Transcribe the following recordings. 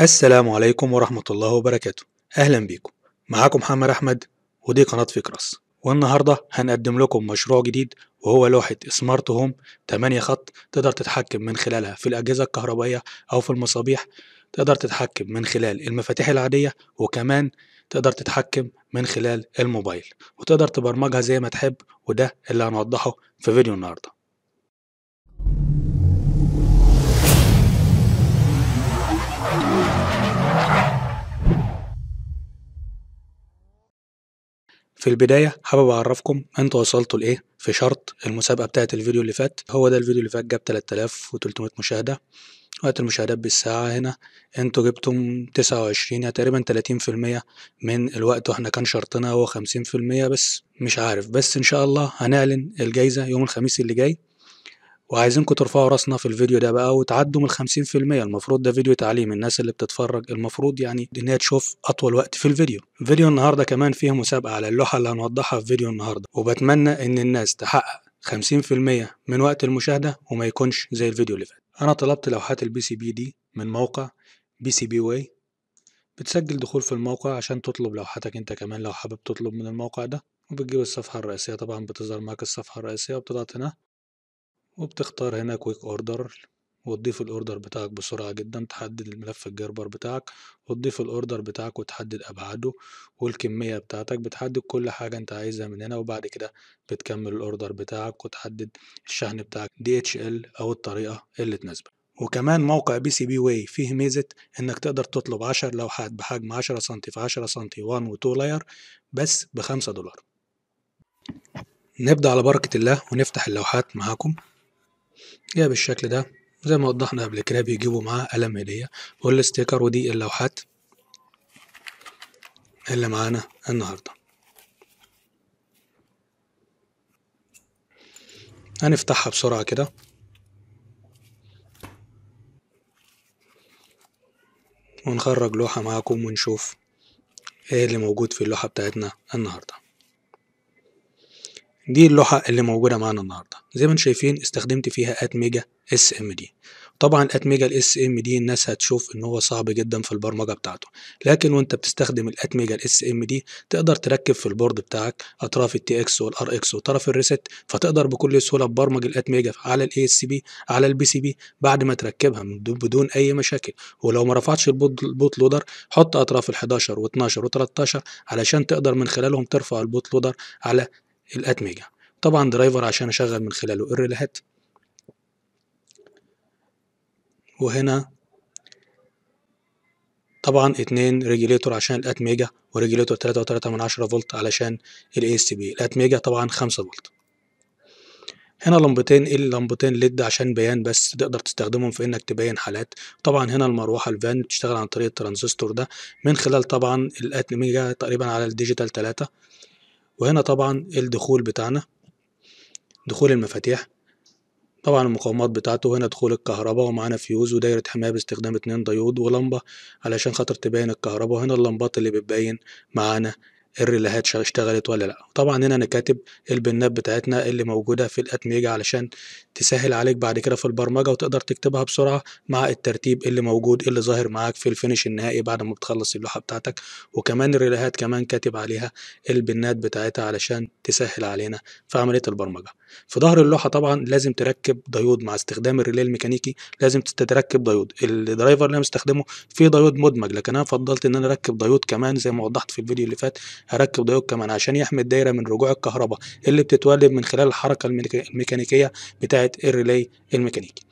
السلام عليكم ورحمة الله وبركاته أهلا بيكم معاكم محمد أحمد ودي قناة فكرس والنهاردة هنقدم لكم مشروع جديد وهو لوحة سمارت هوم 8 خط تقدر تتحكم من خلالها في الأجهزة الكهربائية أو في المصابيح تقدر تتحكم من خلال المفاتيح العادية وكمان تقدر تتحكم من خلال الموبايل وتقدر تبرمجها زي ما تحب وده اللي هنوضحه في فيديو النهارده في البدايه حابب اعرفكم انتوا وصلتوا لايه في شرط المسابقه بتاعت الفيديو اللي فات هو ده الفيديو اللي فات جاب 3300 مشاهده وقت المشاهدات بالساعة هنا انتوا جبتم 29 يعني تقريبا 30% من الوقت واحنا كان شرطنا هو 50% بس مش عارف بس ان شاء الله هنعلن الجايزة يوم الخميس اللي جاي وعايزينكم ترفعوا راسنا في الفيديو ده بقى وتعدوا من 50% المفروض ده فيديو تعليم الناس اللي بتتفرج المفروض يعني ان هي تشوف اطول وقت في الفيديو فيديو النهارده كمان فيه مسابقه على اللوحه اللي هنوضحها في فيديو النهارده وبتمنى ان الناس تحقق 50% من وقت المشاهده وما يكونش زي الفيديو اللي فات انا طلبت لوحات البي سي بي دي من موقع بي سي بي واي بتسجل دخول في الموقع عشان تطلب لوحتك انت كمان لو حابب تطلب من الموقع ده وبتجيب الصفحة الرئيسية طبعا بتظهر معاك الصفحة الرئيسية وبتضغط هنا وبتختار هنا كويك اوردر وتضيف الاوردر بتاعك بسرعة جدا تحدد الملف الجربر بتاعك وتضيف الاوردر بتاعك وتحدد ابعاده والكمية بتاعتك بتحدد كل حاجة انت عايزها من هنا وبعد كده بتكمل الاوردر بتاعك وتحدد الشحن بتاعك DHL او الطريقة اللي تناسبك وكمان موقع بي سي بي واي فيه ميزة انك تقدر تطلب 10 لوحات بحجم 10 سم في 10 سم 1 و 2 لاير بس ب 5 دولار نبدأ على بركة الله ونفتح اللوحات معاكم جاء بالشكل ده زي ما وضحنا قبل كده بيجيبوا معاه قلم هدية والستيكر ودي اللوحات اللي معانا النهاردة هنفتحها بسرعة كده ونخرج لوحة معاكم ونشوف ايه اللي موجود في اللوحة بتاعتنا النهاردة دي اللوحة اللي موجودة معانا النهاردة زي ما انتم شايفين استخدمت فيها اتميجا اس ام دي طبعا اتميجا الاس ام دي الناس هتشوف ان هو صعب جدا في البرمجه بتاعته لكن وانت بتستخدم الاتميجا الاس ام دي تقدر تركب في البورد بتاعك اطراف التي اكس والار اكس وطرف الريست فتقدر بكل سهوله تبرمج الاتميجا على الاي اس بي على البي سي بي بعد ما تركبها بدون اي مشاكل ولو ما رفعتش البوت لودر حط اطراف ال11 و12 و13 علشان تقدر من خلالهم ترفع البوت لودر على الاتميجا طبعا درايفر عشان اشغل من خلاله الريلهات وهنا طبعا اتنين ريجيليتور عشان الاتميجا وريجيليتور تلاتة وتلاتة من عشرة فولت علشان الاي اس بي الاتميجا طبعا خمسة فولت هنا لمبتين اللمبتين ليد عشان بيان بس تقدر تستخدمهم في انك تبين حالات طبعا هنا المروحه الفان بتشتغل عن طريق الترانزستور ده من خلال طبعا الاتميجا تقريبا على الديجيتال 3 وهنا طبعا الدخول بتاعنا دخول المفاتيح طبعا المقاومات بتاعته هنا دخول الكهرباء ومعانا فيوز ودايرة حماية باستخدام اتنين ديود ولمبة علشان خاطر تبين الكهرباء وهنا اللمبات اللي بتبين معانا الريلهات اشتغلت ولا لا طبعا هنا انا كاتب البنات بتاعتنا اللي موجوده في الاتميجا علشان تسهل عليك بعد كده في البرمجه وتقدر تكتبها بسرعه مع الترتيب اللي موجود اللي ظاهر معاك في الفينش النهائي بعد ما بتخلص اللوحه بتاعتك وكمان الريلهات كمان كاتب عليها البنات بتاعتها علشان تسهل علينا في عمليه البرمجه في ظهر اللوحه طبعا لازم تركب ديود مع استخدام الريلي الميكانيكي لازم تركب ديود الدرايفر اللي انا مستخدمه فيه ديود مدمج لكن انا فضلت ان انا اركب ديود كمان زي ما وضحت في الفيديو اللي فات هركب ديود كمان عشان يحمي الدايره من رجوع الكهرباء اللي بتتولد من خلال الحركه الميكانيكيه بتاعه الريلي الميكانيكي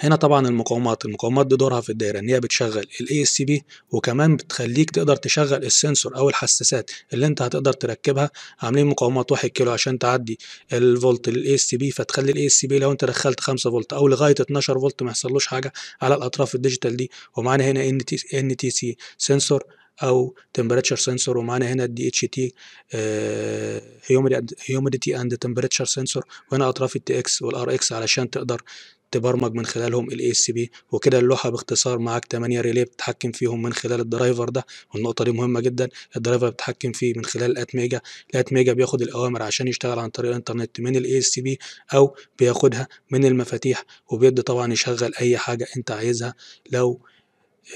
هنا طبعا المقاومات المقاومات دي دورها في الدايره ان هي بتشغل الاي اس بي وكمان بتخليك تقدر تشغل السنسور او الحساسات اللي انت هتقدر تركبها عاملين مقاومات 1 كيلو عشان تعدي الفولت للاي اس بي فتخلي الاي اس بي لو انت دخلت 5 فولت او لغايه 12 فولت ما يحصلوش حاجه على الاطراف الديجيتال دي ومعانا هنا ان تي سي سنسور او تمبريتشر سنسور ومعانا هنا الدي اتش تي هيوميديتي اند تمبريتشر سنسور وهنا اطراف التي اكس والار اكس علشان تقدر تبرمج من خلالهم ال اس بي وكده اللوحه باختصار معاك 8 ريلي بتتحكم فيهم من خلال الدرايفر ده والنقطه دي مهمه جدا الدرايفر بتتحكم فيه من خلال الاتميجا الاتميجا بياخد الاوامر عشان يشتغل عن طريق الانترنت من ال اس بي او بياخدها من المفاتيح وبيبدا طبعا يشغل اي حاجه انت عايزها لو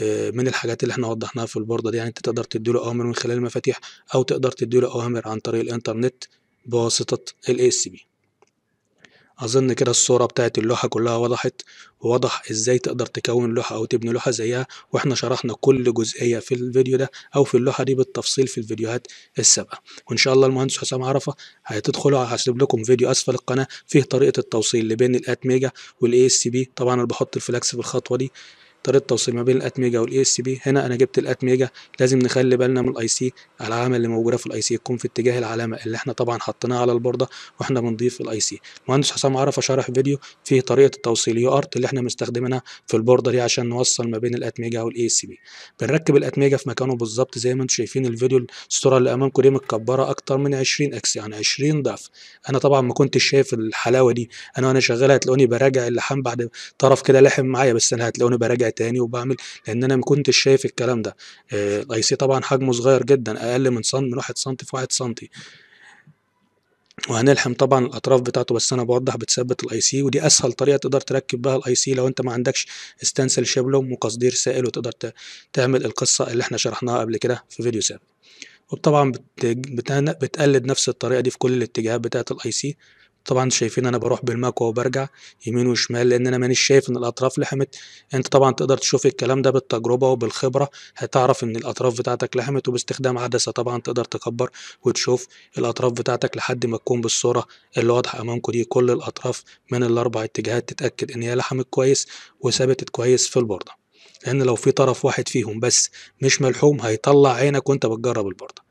آه، من الحاجات اللي احنا وضحناها في البورده دي يعني انت تقدر تديله اوامر من خلال المفاتيح او تقدر تديله اوامر عن طريق الانترنت بواسطه الاي اس بي أظن كده الصورة بتاعت اللوحة كلها وضحت ووضح إزاي تقدر تكون لوحة أو تبني لوحة زيها وإحنا شرحنا كل جزئية في الفيديو ده أو في اللوحة دي بالتفصيل في الفيديوهات السابقة وإن شاء الله المهندس حسام عرفة هتدخلوا هسيب لكم فيديو أسفل القناة فيه طريقة التوصيل اللي بين الأتميجا والإي إس بي طبعا أنا بحط الفلاكس في الخطوة دي طريقه التوصيل ما بين الاتميجا والاي اس بي هنا انا جبت الاتميجا لازم نخلي بالنا من الاي سي العلامه اللي موجوده في الاي سي تكون في اتجاه العلامه اللي احنا طبعا حطيناها على البورده واحنا بنضيف الاي سي المهندس حسام عرفه شرح فيديو فيه طريقه التوصيل يو ارت اللي احنا مستخدمينها في البورده دي عشان نوصل ما بين الاتميجا والاي اس بي بنركب الاتميجا في مكانه بالظبط زي ما انتم شايفين الفيديو الصوره اللي امامكم دي متكبره اكتر من 20 اكس يعني 20 ضعف انا طبعا ما كنتش شايف الحلاوه دي انا وانا شغال هتلاقوني براجع اللحام بعد طرف كده لحم معايا بس انا هتلاقوني براجع تاني وبعمل لان انا ما كنتش شايف الكلام ده آه، الاي سي طبعا حجمه صغير جدا اقل من سم من واحد سم في واحد سم وهنلحم طبعا الاطراف بتاعته بس انا بوضح بتثبت الاي سي ودي اسهل طريقه تقدر تركب بها الاي سي لو انت ما عندكش استنسل شبلوم وقصدير سائل وتقدر تعمل القصه اللي احنا شرحناها قبل كده في فيديو سابق وطبعا بتقلد نفس الطريقه دي في كل الاتجاهات بتاعه الاي سي طبعا شايفين انا بروح بالمكوى وبرجع يمين وشمال لان انا مانيش شايف ان الاطراف لحمت انت طبعا تقدر تشوف الكلام ده بالتجربه وبالخبره هتعرف ان الاطراف بتاعتك لحمت وباستخدام عدسه طبعا تقدر تكبر وتشوف الاطراف بتاعتك لحد ما تكون بالصوره اللي واضحه امامكم دي كل الاطراف من الاربع اتجاهات تتاكد ان هي لحمت كويس وثبتت كويس في البورده لان لو في طرف واحد فيهم بس مش ملحوم هيطلع عينك وانت بتجرب البورده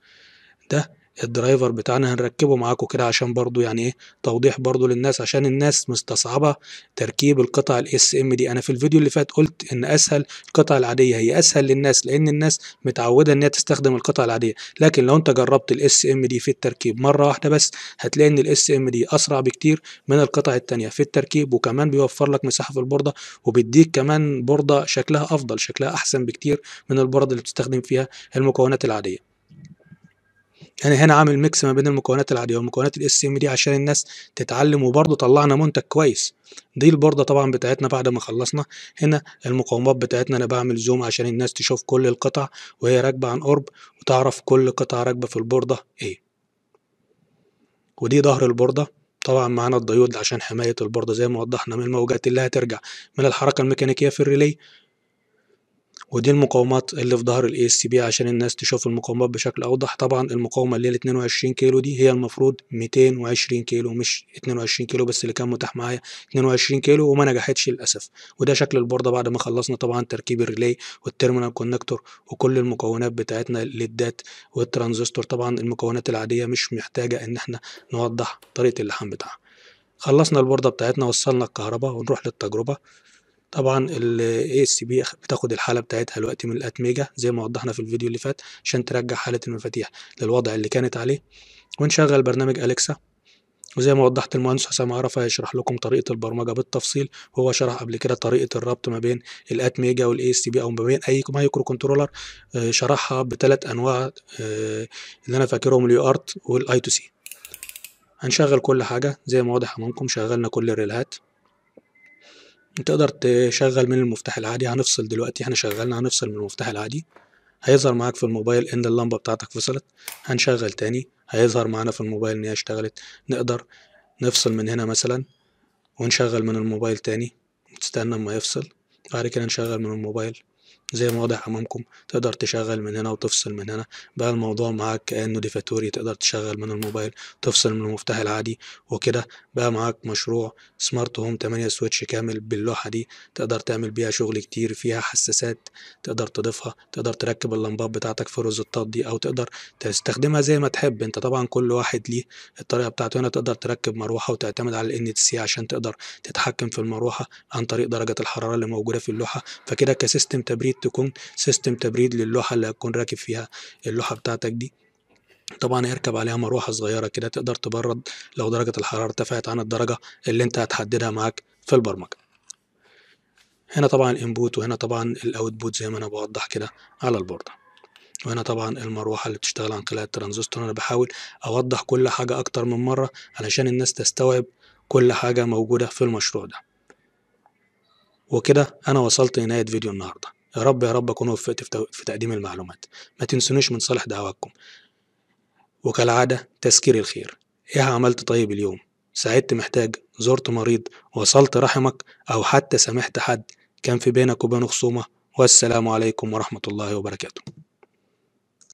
ده الدرايفر بتاعنا هنركبه معاكم كده عشان برضو يعني ايه توضيح برضو للناس عشان الناس مستصعبة تركيب القطع الاس ام دي انا في الفيديو اللي فات قلت ان اسهل القطع العادية هي اسهل للناس لان الناس متعودة ان هي تستخدم القطع العادية لكن لو انت جربت الاس ام دي في التركيب مرة واحدة بس هتلاقي ان الاس ام دي اسرع بكتير من القطع الثانيه في التركيب وكمان بيوفر لك مساحة في البوردة وبيديك كمان بوردة شكلها افضل شكلها احسن بكتير من البوردة اللي بتستخدم فيها المكونات العادية يعني هنا عامل ميكس ما بين المكونات العاديه ومكونات الاس ام دي عشان الناس تتعلم وبرضه طلعنا منتج كويس دي البورده طبعا بتاعتنا بعد ما خلصنا هنا المقاومات بتاعتنا انا بعمل زوم عشان الناس تشوف كل القطع وهي راكبه عن قرب وتعرف كل قطعه راكبه في البورده ايه ودي ظهر البورده طبعا معانا الديود عشان حماية البوردة زي ما وضحنا من الموجات اللي هترجع من الحركة الميكانيكية في الريلي ودي المقاومات اللي في ظهر الاي اس بي عشان الناس تشوف المقاومات بشكل اوضح طبعا المقاومه اللي هي 22 كيلو دي هي المفروض 220 كيلو مش 22 كيلو بس اللي كان متاح معايا 22 كيلو وما نجحتش للاسف وده شكل البورده بعد ما خلصنا طبعا تركيب الريلي والترمينال كونكتور وكل المكونات بتاعتنا للدات والترانزستور طبعا المكونات العاديه مش محتاجه ان احنا نوضح طريقه اللحام بتاعها خلصنا البورده بتاعتنا وصلنا الكهرباء ونروح للتجربه طبعا الـ اس بي بتاخد الحاله بتاعتها دلوقتي من الاتمجه زي ما وضحنا في الفيديو اللي فات عشان ترجع حاله المفاتيح للوضع اللي كانت عليه ونشغل برنامج اليكسا وزي ما وضحت المهندس حسام عرفة هيشرح لكم طريقة البرمجة بالتفصيل وهو شرح قبل كده طريقة الربط ما بين ميجا والاي اس بي او ما بين اي مايكرو كنترولر آه، شرحها بثلاث انواع آه، اللي انا فاكرهم اليو ارت والاي تو سي هنشغل كل حاجة زي ما واضح امامكم شغلنا كل الريلهات تقدر تشغل من المفتاح العادي هنفصل دلوقتي احنا شغلنا هنفصل من المفتاح العادي هيظهر معاك في الموبايل ان اللمبه بتاعتك فصلت هنشغل تاني هيظهر معانا في الموبايل ان هي اشتغلت نقدر نفصل من هنا مثلا ونشغل من الموبايل تاني نستنى اما يفصل بعد كده نشغل من الموبايل زي ما واضح امامكم تقدر تشغل من هنا وتفصل من هنا بقى الموضوع معاك كانه ديفاتوري تقدر تشغل من الموبايل تفصل من المفتاح العادي وكده بقى معاك مشروع سمارت هوم 8 سويتش كامل باللوحه دي تقدر تعمل بيها شغل كتير فيها حساسات تقدر تضيفها تقدر تركب اللمبات بتاعتك في الروزتات دي او تقدر تستخدمها زي ما تحب انت طبعا كل واحد ليه الطريقه بتاعته هنا تقدر تركب مروحه وتعتمد على الان سي عشان تقدر تتحكم في المروحه عن طريق درجه الحراره اللي موجوده في اللوحه فكده كسيستم تبريد تكون سيستم تبريد للوحه اللي هتكون راكب فيها اللوحه بتاعتك دي طبعا يركب عليها مروحه صغيره كده تقدر تبرد لو درجه الحراره ارتفعت عن الدرجه اللي انت هتحددها معاك في البرمجه هنا طبعا الانبوت وهنا طبعا الاوتبوت زي ما انا بوضح كده على البورده وهنا طبعا المروحه اللي بتشتغل عن خلال الترانزستور انا بحاول اوضح كل حاجه اكتر من مره علشان الناس تستوعب كل حاجه موجوده في المشروع ده وكده انا وصلت لنهايه فيديو النهارده يا رب يا رب أكون وفقت في تقديم المعلومات ما تنسونيش من صالح دعواتكم وكالعادة تذكير الخير إيه عملت طيب اليوم ساعدت محتاج زرت مريض وصلت رحمك أو حتى سامحت حد كان في بينك وبينه خصومة والسلام عليكم ورحمة الله وبركاته